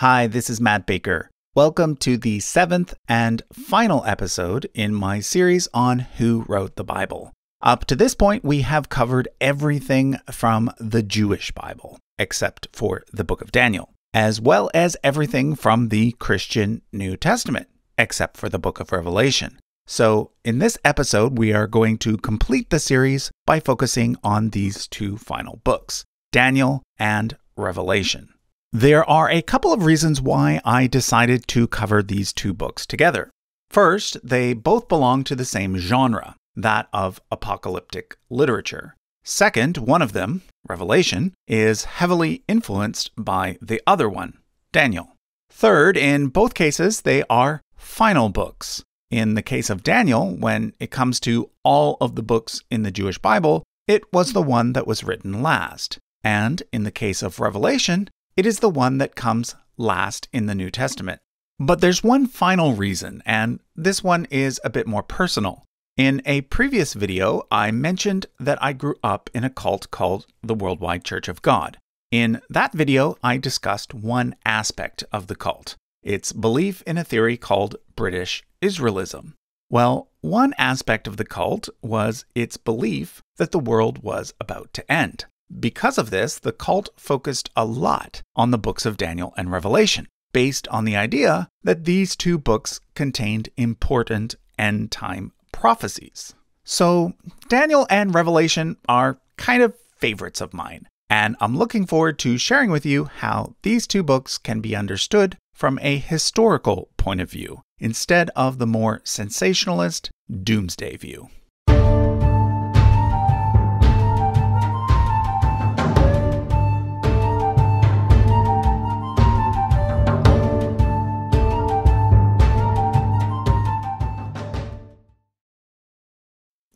Hi, this is Matt Baker. Welcome to the seventh and final episode in my series on who wrote the Bible. Up to this point, we have covered everything from the Jewish Bible, except for the book of Daniel, as well as everything from the Christian New Testament, except for the book of Revelation. So, in this episode, we are going to complete the series by focusing on these two final books Daniel and Revelation. There are a couple of reasons why I decided to cover these two books together. First, they both belong to the same genre, that of apocalyptic literature. Second, one of them, Revelation, is heavily influenced by the other one, Daniel. Third, in both cases, they are final books. In the case of Daniel, when it comes to all of the books in the Jewish Bible, it was the one that was written last. And in the case of Revelation, it is the one that comes last in the New Testament. But there's one final reason, and this one is a bit more personal. In a previous video, I mentioned that I grew up in a cult called the Worldwide Church of God. In that video, I discussed one aspect of the cult its belief in a theory called British Israelism. Well, one aspect of the cult was its belief that the world was about to end. Because of this, the cult focused a lot on the books of Daniel and Revelation, based on the idea that these two books contained important end time prophecies. So, Daniel and Revelation are kind of favorites of mine, and I'm looking forward to sharing with you how these two books can be understood from a historical point of view instead of the more sensationalist doomsday view.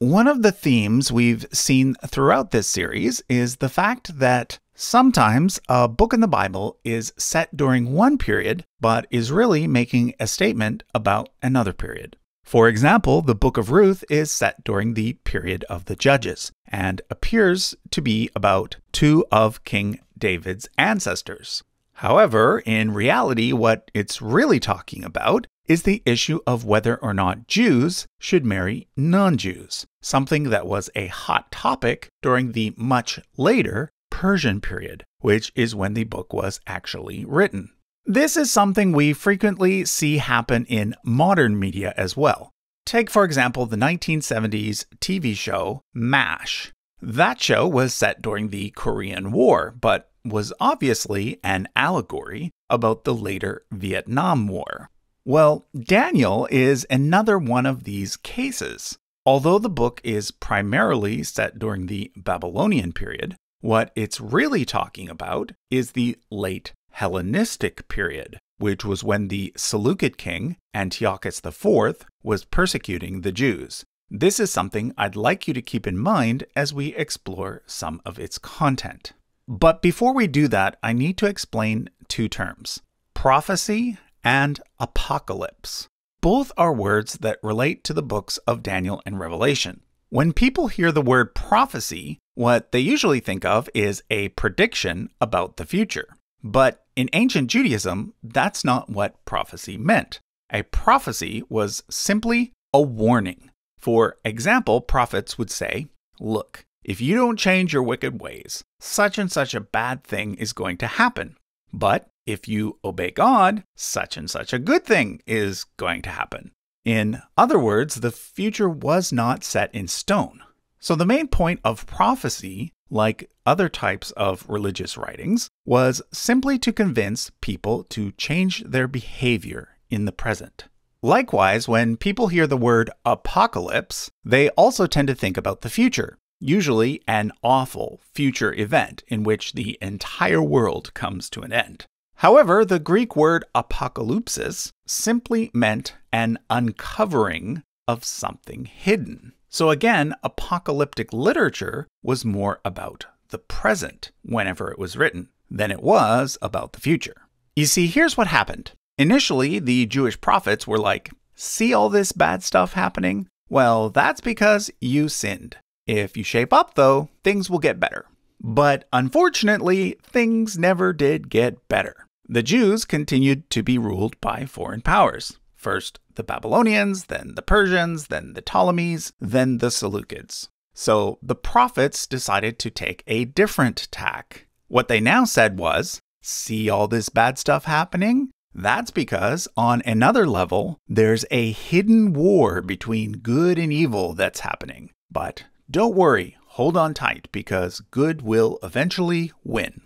One of the themes we've seen throughout this series is the fact that sometimes a book in the Bible is set during one period, but is really making a statement about another period. For example, the book of Ruth is set during the period of the Judges and appears to be about two of King David's ancestors. However, in reality, what it's really talking about is the issue of whether or not Jews should marry non Jews something that was a hot topic during the much later Persian period, which is when the book was actually written. This is something we frequently see happen in modern media as well. Take, for example, the 1970s TV show MASH. That show was set during the Korean War, but was obviously an allegory about the later Vietnam War. Well, Daniel is another one of these cases. Although the book is primarily set during the Babylonian period, what it's really talking about is the late Hellenistic period, which was when the Seleucid king, Antiochus IV, was persecuting the Jews. This is something I'd like you to keep in mind as we explore some of its content. But before we do that, I need to explain two terms prophecy and apocalypse. Both are words that relate to the books of Daniel and Revelation. When people hear the word prophecy, what they usually think of is a prediction about the future. But in ancient Judaism, that's not what prophecy meant. A prophecy was simply a warning. For example, prophets would say, Look, if you don't change your wicked ways, such and such a bad thing is going to happen. But if you obey God, such and such a good thing is going to happen. In other words, the future was not set in stone. So, the main point of prophecy, like other types of religious writings, was simply to convince people to change their behavior in the present. Likewise, when people hear the word apocalypse, they also tend to think about the future, usually an awful future event in which the entire world comes to an end. However, the Greek word apokalypsis simply meant an uncovering of something hidden. So again, apocalyptic literature was more about the present whenever it was written than it was about the future. You see, here's what happened. Initially, the Jewish prophets were like, See all this bad stuff happening? Well, that's because you sinned. If you shape up, though, things will get better. But unfortunately, things never did get better. The Jews continued to be ruled by foreign powers. First the Babylonians, then the Persians, then the Ptolemies, then the Seleucids. So the prophets decided to take a different tack. What they now said was see all this bad stuff happening? That's because, on another level, there's a hidden war between good and evil that's happening. But don't worry, hold on tight because good will eventually win.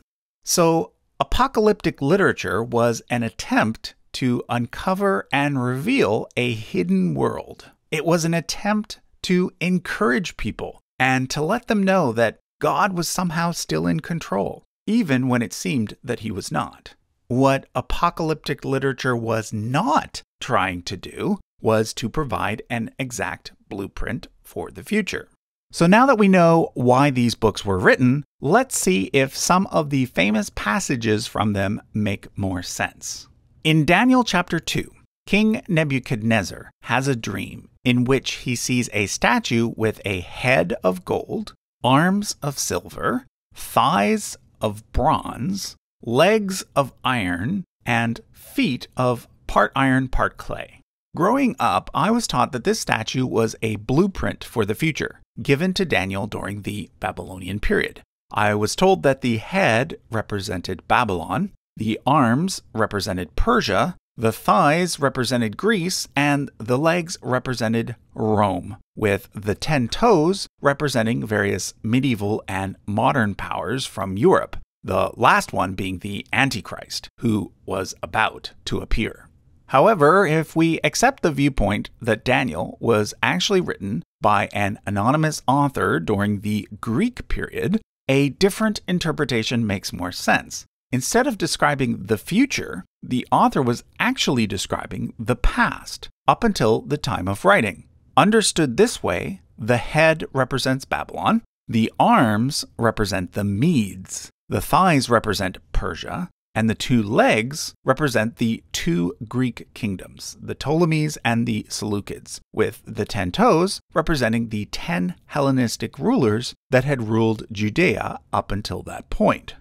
So, Apocalyptic literature was an attempt to uncover and reveal a hidden world. It was an attempt to encourage people and to let them know that God was somehow still in control, even when it seemed that he was not. What apocalyptic literature was not trying to do was to provide an exact blueprint for the future. So now that we know why these books were written, let's see if some of the famous passages from them make more sense. In Daniel chapter 2, King Nebuchadnezzar has a dream in which he sees a statue with a head of gold, arms of silver, thighs of bronze, legs of iron, and feet of part iron, part clay. Growing up, I was taught that this statue was a blueprint for the future, given to Daniel during the Babylonian period. I was told that the head represented Babylon, the arms represented Persia, the thighs represented Greece, and the legs represented Rome, with the ten toes representing various medieval and modern powers from Europe, the last one being the Antichrist, who was about to appear. However, if we accept the viewpoint that Daniel was actually written by an anonymous author during the Greek period, a different interpretation makes more sense. Instead of describing the future, the author was actually describing the past up until the time of writing. Understood this way, the head represents Babylon, the arms represent the Medes, the thighs represent Persia, and the two legs represent the two Greek kingdoms, the Ptolemies and the Seleucids, with the ten toes representing the ten Hellenistic rulers that had ruled Judea up until that point.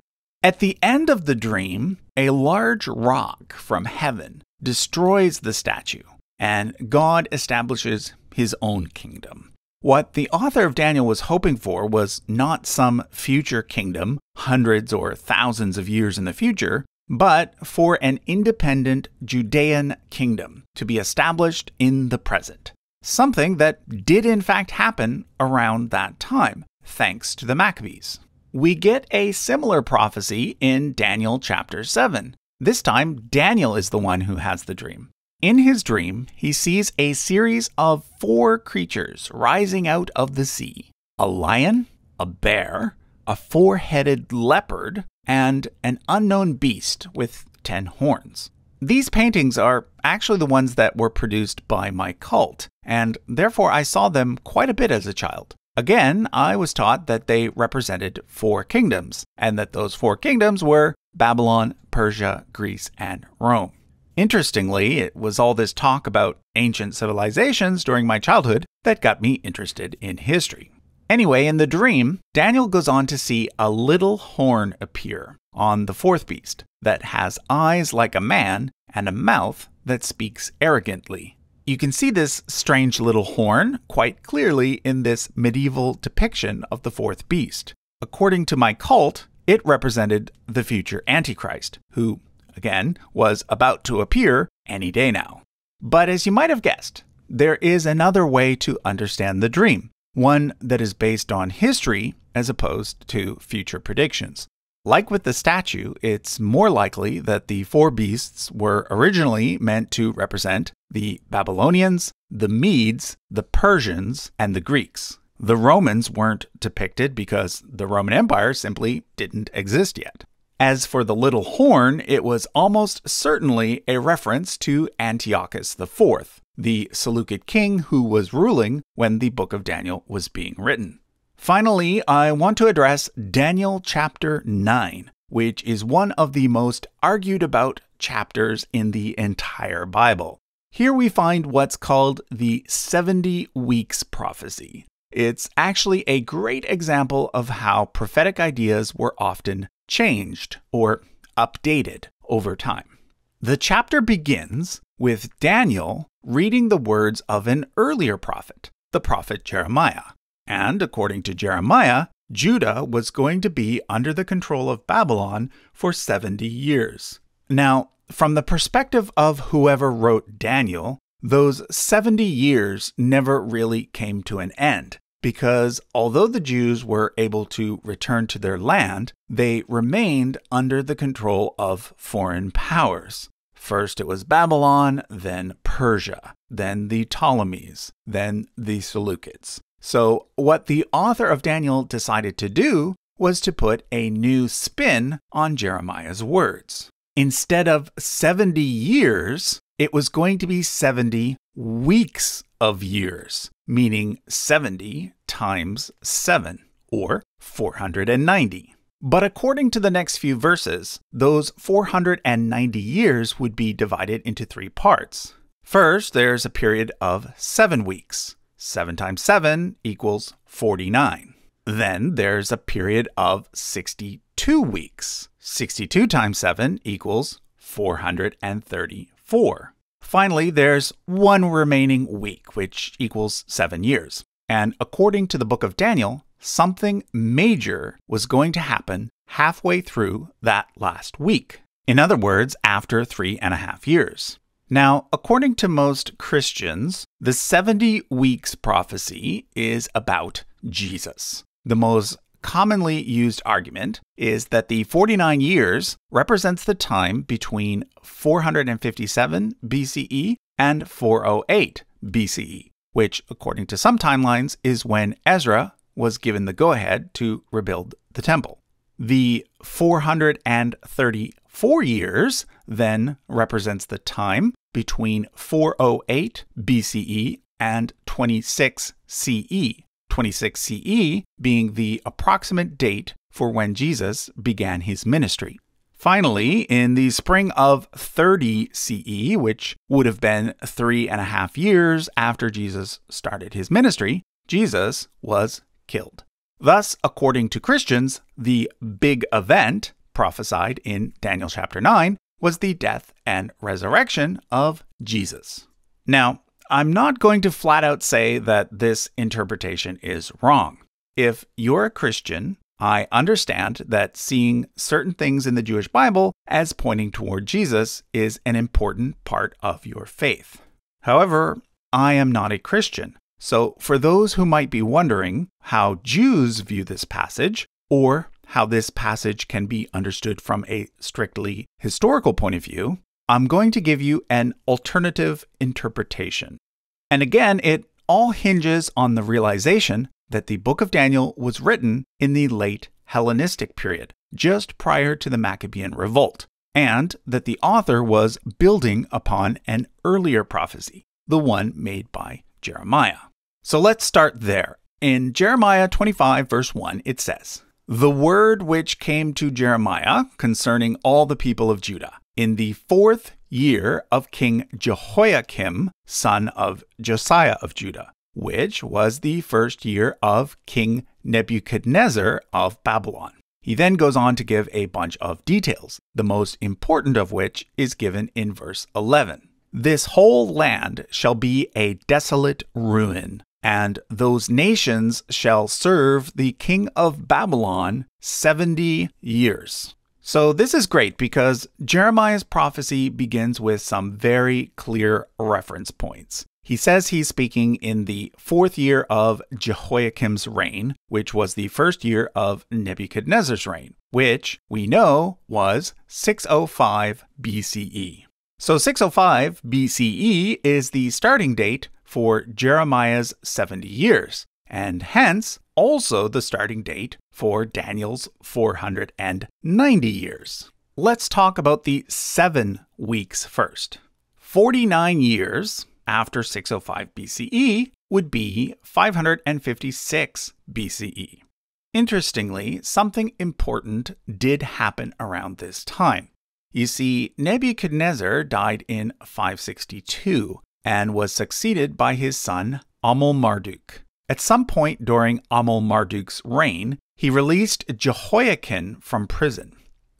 At the end of the dream, a large rock from heaven destroys the statue, and God establishes his own kingdom. What the author of Daniel was hoping for was not some future kingdom, hundreds or thousands of years in the future, but for an independent Judean kingdom to be established in the present. Something that did in fact happen around that time, thanks to the Maccabees. We get a similar prophecy in Daniel chapter 7. This time, Daniel is the one who has the dream. In his dream, he sees a series of four creatures rising out of the sea a lion, a bear, a four headed leopard, and an unknown beast with ten horns. These paintings are actually the ones that were produced by my cult, and therefore I saw them quite a bit as a child. Again, I was taught that they represented four kingdoms, and that those four kingdoms were Babylon, Persia, Greece, and Rome. Interestingly, it was all this talk about ancient civilizations during my childhood that got me interested in history. Anyway, in the dream, Daniel goes on to see a little horn appear on the fourth beast that has eyes like a man and a mouth that speaks arrogantly. You can see this strange little horn quite clearly in this medieval depiction of the fourth beast. According to my cult, it represented the future Antichrist, who again, was about to appear any day now. But as you might have guessed, there is another way to understand the dream, one that is based on history as opposed to future predictions. Like with the statue, it's more likely that the four beasts were originally meant to represent the Babylonians, the Medes, the Persians, and the Greeks. The Romans weren't depicted because the Roman Empire simply didn't exist yet. As for the little horn, it was almost certainly a reference to Antiochus IV, the Seleucid king who was ruling when the book of Daniel was being written. Finally, I want to address Daniel chapter 9, which is one of the most argued about chapters in the entire Bible. Here we find what's called the 70 weeks prophecy. It's actually a great example of how prophetic ideas were often changed or updated over time. The chapter begins with Daniel reading the words of an earlier prophet, the prophet Jeremiah. And according to Jeremiah, Judah was going to be under the control of Babylon for 70 years. Now, from the perspective of whoever wrote Daniel, those 70 years never really came to an end because although the Jews were able to return to their land, they remained under the control of foreign powers. First it was Babylon, then Persia, then the Ptolemies, then the Seleucids. So, what the author of Daniel decided to do was to put a new spin on Jeremiah's words. Instead of 70 years, it was going to be 70 weeks of years, meaning 70 times 7, or 490. But according to the next few verses, those 490 years would be divided into three parts. First, there's a period of seven weeks. 7 times 7 equals 49. Then there's a period of 62 weeks. 62 times 7 equals 434. Finally, there's one remaining week, which equals seven years. And according to the book of Daniel, something major was going to happen halfway through that last week. In other words, after three and a half years. Now, according to most Christians, the 70 weeks prophecy is about Jesus. The most commonly used argument is that the 49 years represents the time between 457 BCE and 408 BCE, which, according to some timelines, is when Ezra was given the go ahead to rebuild the temple. The 434 years then represents the time between 408 BCE and 26 CE, 26 CE being the approximate date for when Jesus began his ministry. Finally, in the spring of 30 CE, which would have been three and a half years after Jesus started his ministry, Jesus was killed. Thus, according to Christians, the big event prophesied in Daniel chapter 9 was the death and resurrection of Jesus. Now, I'm not going to flat out say that this interpretation is wrong. If you're a Christian, I understand that seeing certain things in the Jewish Bible as pointing toward Jesus is an important part of your faith. However, I am not a Christian. So, for those who might be wondering how Jews view this passage, or how this passage can be understood from a strictly historical point of view, I'm going to give you an alternative interpretation. And again, it all hinges on the realization that the book of Daniel was written in the late Hellenistic period, just prior to the Maccabean revolt, and that the author was building upon an earlier prophecy, the one made by Jeremiah. So let's start there. In Jeremiah 25, verse 1, it says, The word which came to Jeremiah concerning all the people of Judah in the fourth year of King Jehoiakim, son of Josiah of Judah, which was the first year of King Nebuchadnezzar of Babylon. He then goes on to give a bunch of details, the most important of which is given in verse 11. This whole land shall be a desolate ruin, and those nations shall serve the king of Babylon 70 years. So, this is great because Jeremiah's prophecy begins with some very clear reference points. He says he's speaking in the fourth year of Jehoiakim's reign, which was the first year of Nebuchadnezzar's reign, which we know was 605 BCE. So 605 BCE is the starting date for Jeremiah's 70 years, and hence also the starting date for Daniel's 490 years. Let's talk about the seven weeks first. 49 years after 605 BCE would be 556 BCE. Interestingly, something important did happen around this time. You see, Nebuchadnezzar died in 562 and was succeeded by his son Marduk. At some point during Marduk's reign, he released Jehoiakim from prison.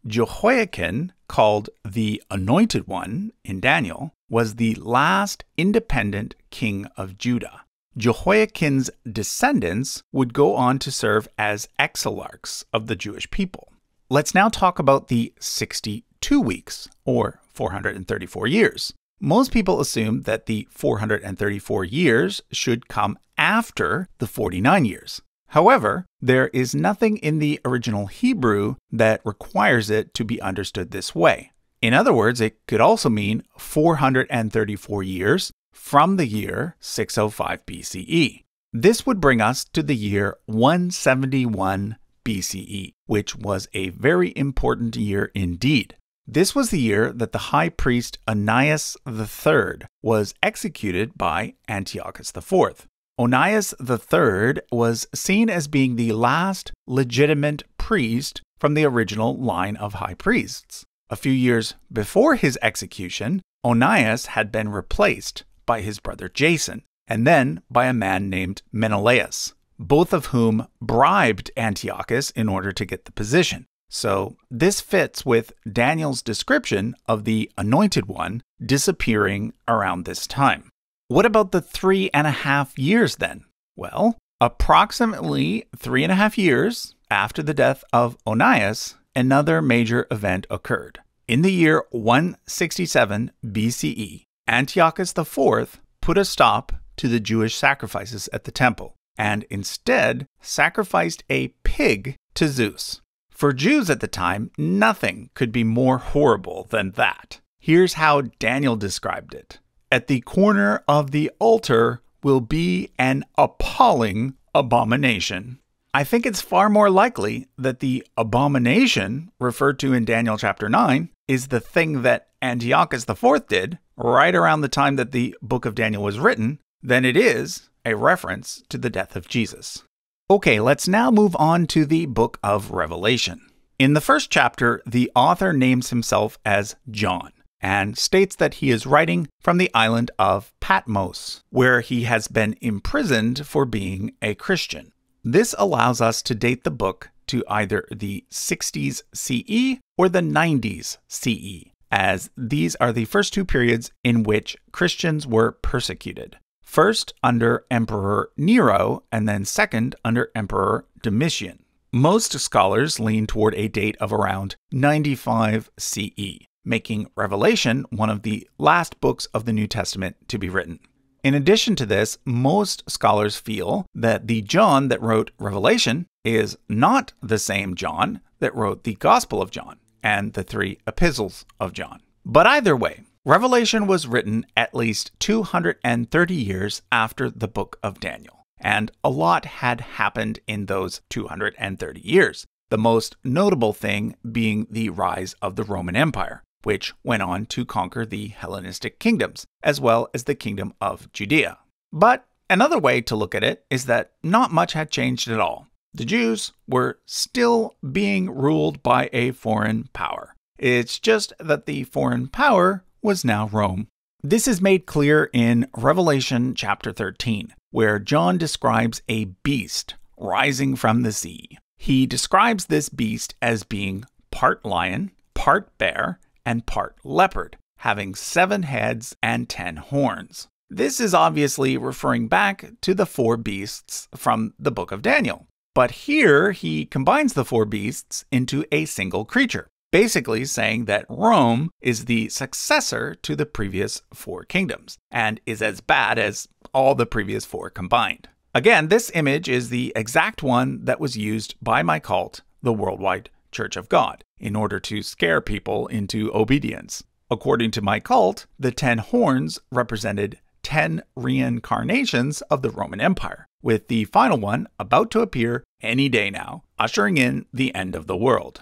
Jehoiakim, called the Anointed One in Daniel, was the last independent king of Judah. Jehoiakim's descendants would go on to serve as exilarchs of the Jewish people. Let's now talk about the 62 weeks, or 434 years. Most people assume that the 434 years should come after the 49 years. However, there is nothing in the original Hebrew that requires it to be understood this way. In other words, it could also mean 434 years from the year 605 BCE. This would bring us to the year 171 BCE, which was a very important year indeed. This was the year that the high priest Ananias III was executed by Antiochus IV. Onias III was seen as being the last legitimate priest from the original line of high priests. A few years before his execution, Onias had been replaced by his brother Jason, and then by a man named Menelaus, both of whom bribed Antiochus in order to get the position. So, this fits with Daniel's description of the Anointed One disappearing around this time. What about the three and a half years then? Well, approximately three and a half years after the death of Onias, another major event occurred. In the year 167 BCE, Antiochus IV put a stop to the Jewish sacrifices at the temple and instead sacrificed a pig to Zeus. For Jews at the time, nothing could be more horrible than that. Here's how Daniel described it at the corner of the altar will be an appalling abomination. I think it's far more likely that the abomination referred to in Daniel chapter 9 is the thing that Antiochus IV did right around the time that the book of Daniel was written than it is a reference to the death of Jesus. Okay, let's now move on to the book of Revelation. In the first chapter, the author names himself as John and states that he is writing from the island of Patmos, where he has been imprisoned for being a Christian. This allows us to date the book to either the 60s CE or the 90s CE, as these are the first two periods in which Christians were persecuted. First under Emperor Nero, and then second under Emperor Domitian. Most scholars lean toward a date of around 95 CE making Revelation one of the last books of the New Testament to be written. In addition to this, most scholars feel that the John that wrote Revelation is not the same John that wrote the Gospel of John and the three epistles of John. But either way, Revelation was written at least 230 years after the book of Daniel, and a lot had happened in those 230 years, the most notable thing being the rise of the Roman Empire which went on to conquer the Hellenistic kingdoms, as well as the kingdom of Judea. But another way to look at it is that not much had changed at all. The Jews were still being ruled by a foreign power. It's just that the foreign power was now Rome. This is made clear in Revelation chapter 13, where John describes a beast rising from the sea. He describes this beast as being part lion, part bear, and part leopard, having seven heads and ten horns. This is obviously referring back to the four beasts from the book of Daniel. But here he combines the four beasts into a single creature, basically saying that Rome is the successor to the previous four kingdoms and is as bad as all the previous four combined. Again, this image is the exact one that was used by my cult, the Worldwide Church of God in order to scare people into obedience. According to my cult, the ten horns represented 10 reincarnations of the Roman Empire, with the final one about to appear any day now, ushering in the end of the world.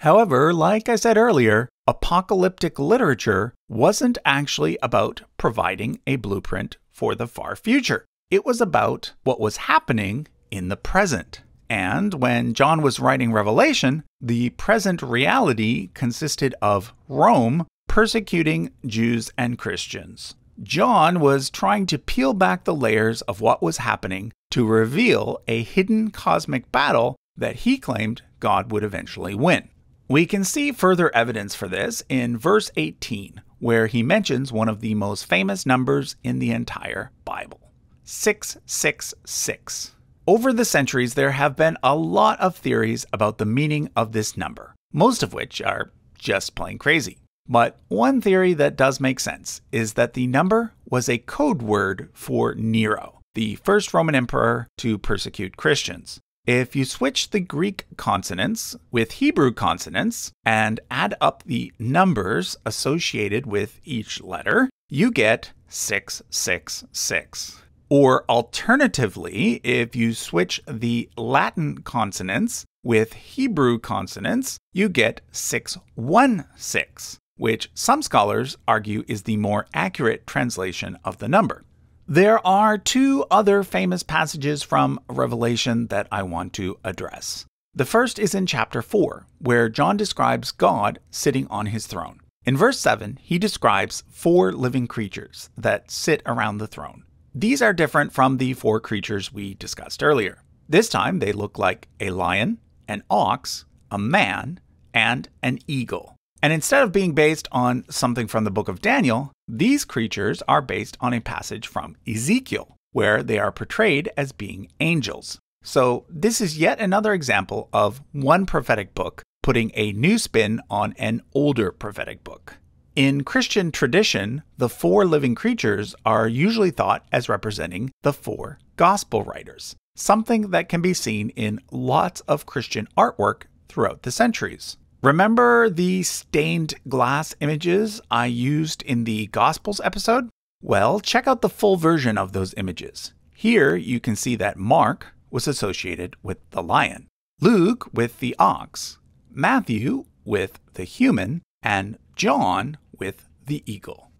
However, like I said earlier, apocalyptic literature wasn't actually about providing a blueprint for the far future. It was about what was happening in the present. And when John was writing Revelation, the present reality consisted of Rome persecuting Jews and Christians. John was trying to peel back the layers of what was happening to reveal a hidden cosmic battle that he claimed God would eventually win. We can see further evidence for this in verse 18, where he mentions one of the most famous numbers in the entire Bible 666. Over the centuries, there have been a lot of theories about the meaning of this number, most of which are just plain crazy. But one theory that does make sense is that the number was a code word for Nero, the first Roman emperor to persecute Christians. If you switch the Greek consonants with Hebrew consonants and add up the numbers associated with each letter, you get 666. Or alternatively, if you switch the Latin consonants with Hebrew consonants, you get 616, which some scholars argue is the more accurate translation of the number. There are two other famous passages from Revelation that I want to address. The first is in chapter 4, where John describes God sitting on his throne. In verse 7, he describes four living creatures that sit around the throne. These are different from the four creatures we discussed earlier. This time they look like a lion, an ox, a man, and an eagle. And instead of being based on something from the book of Daniel, these creatures are based on a passage from Ezekiel, where they are portrayed as being angels. So, this is yet another example of one prophetic book putting a new spin on an older prophetic book. In Christian tradition, the four living creatures are usually thought as representing the four gospel writers, something that can be seen in lots of Christian artwork throughout the centuries. Remember the stained glass images I used in the Gospels episode? Well, check out the full version of those images. Here you can see that Mark was associated with the lion, Luke with the ox, Matthew with the human, and John with the eagle.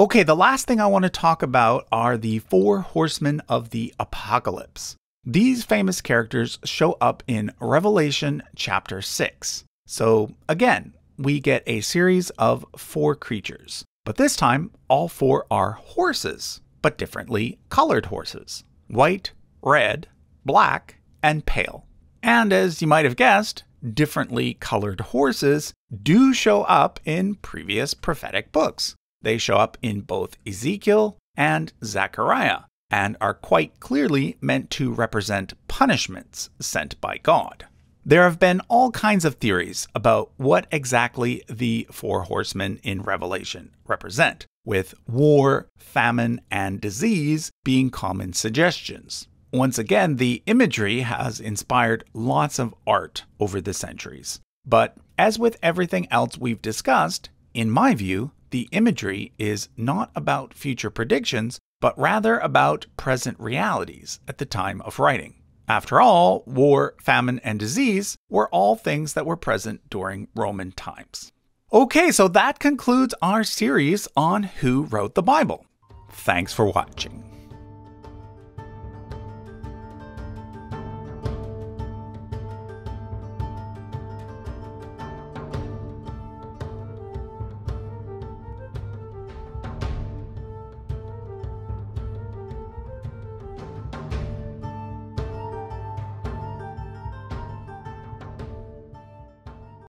Okay, the last thing I want to talk about are the four horsemen of the apocalypse. These famous characters show up in Revelation chapter 6. So, again, we get a series of four creatures, but this time all four are horses, but differently colored horses white, red, black, and pale. And as you might have guessed, differently colored horses do show up in previous prophetic books. They show up in both Ezekiel and Zechariah and are quite clearly meant to represent punishments sent by God. There have been all kinds of theories about what exactly the four horsemen in Revelation represent, with war, famine, and disease being common suggestions. Once again, the imagery has inspired lots of art over the centuries. But as with everything else we've discussed, in my view, the imagery is not about future predictions, but rather about present realities at the time of writing. After all, war, famine, and disease were all things that were present during Roman times. Okay, so that concludes our series on who wrote the Bible. Thanks for watching.